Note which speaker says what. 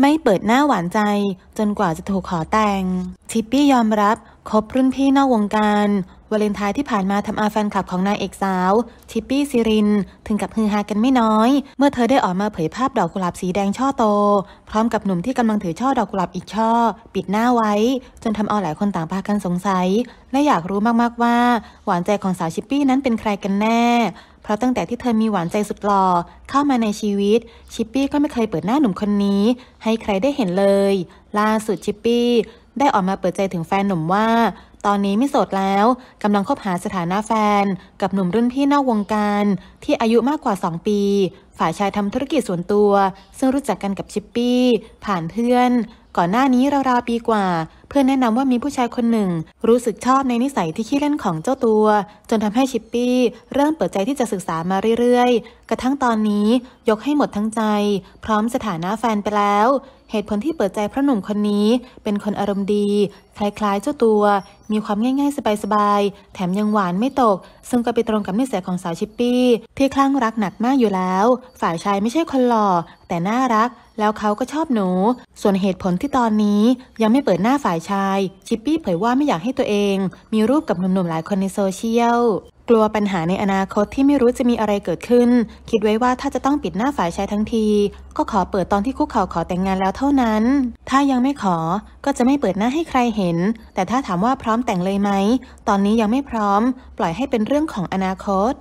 Speaker 1: ไม่เปิดหน้าหวานใจจนกว่าจะถูกขอแต่ง ชิปปี้ยอมรับคบรุ่นพี่นอกวงการวาเลนไทน์ที่ผ่านมาทำเอาแฟนคลับของนางเอกสาวชิปปี้ซิริน ถึงกับฮือฮากันไม่น้อย เมื่อเธอได้ออกมาเผยภาพ ดอกกุหลาบสีแดงช่อโต พร้อมกับหนุ่มที่กำลังถือ ช่อดอกกุหลาบอีกช่อ ปิดหน้าไว้ จนทำเอาหลายคนต่างพากันสงสัย และอยากรู้มากๆว่า หวานใจของสาวชิปปี้ นั้นเป็นใครกันแน่ เพราะตั้งแต่ที่เธอมีหวานใจสุดหล่อเข้ามาในชีวิต ชิปปี้ก็ไม่เคยเปิดหน้าหนุ่มคนนี้ ให้ใครได้เห็นเลยล่าสุดชิปปี้ได้ออกมาเปิดใจถึงแฟนหนุ่มว่าตอนนี้ไม่โสดแล้วกำลังคบหาสถานะแฟน กับหนุ่มรุ่นพี่นอกวงการที่อายุมากกว่า 2 ปีฝ่ายชายทำธุรกิจส่วนตัวซึ่งรู้จักกันกับชิปปี้ ผ่านเพื่อน ก่อนหน้านี้ราวๆปีกว่าเพื่อนแนะนำว่ามีผู้ชายคนหนึ่ง รู้สึกชอบในนิสัยที่ขี้เล่นของเจ้าตัว จนทำให้ชิปปี้เริ่มเปิดใจที่จะศึกษามาเรื่อยๆ กระทั่งตอนนี้ยกให้หมดทั้งใจ พร้อมสถานะแฟนไปแล้ว เหตุผลที่เปิดใจเพราะหนุ่มคนนี้ เป็นคนอารมณ์ดีคล้ายๆเจ้าตัว มีความง่ายๆ สบายๆ แถมยังหวานไม่ตก ซึ่งก็ไปตรงกับนิสัยของสาวชิปปี้ ที่คลั่งรักหนักมากอยู่แล้ว ฝ่ายชายไม่ใช่คนหล่อ แต่น่ารักแล้วเขาก็ชอบหนู ส่วนเหตุผลที่ตอนนี้ยังไม่เปิดหน้าฝ่ายชาย ชิปปี้เผยว่าไม่อยากให้ตัวเอง มีรูปกับหนุ่มๆหลายคนในโซเชียลกลัวปัญหาในอนาคตที่ไม่รู้จะมีอะไรเกิดขึ้น คิดไว้ว่าถ้าจะต้องปิดหน้าฝ่ายชายทั้งที ก็ขอเปิดตอนที่คู่เขาขอแต่งงานแล้วเท่านั้น ถ้ายังไม่ขอก็จะไม่เปิดหน้าให้ใครเห็น แต่ถ้าถามว่าพร้อมแต่งเลยไหม ตอนนี้ยังไม่พร้อม ปล่อยให้เป็นเรื่องของอนาคต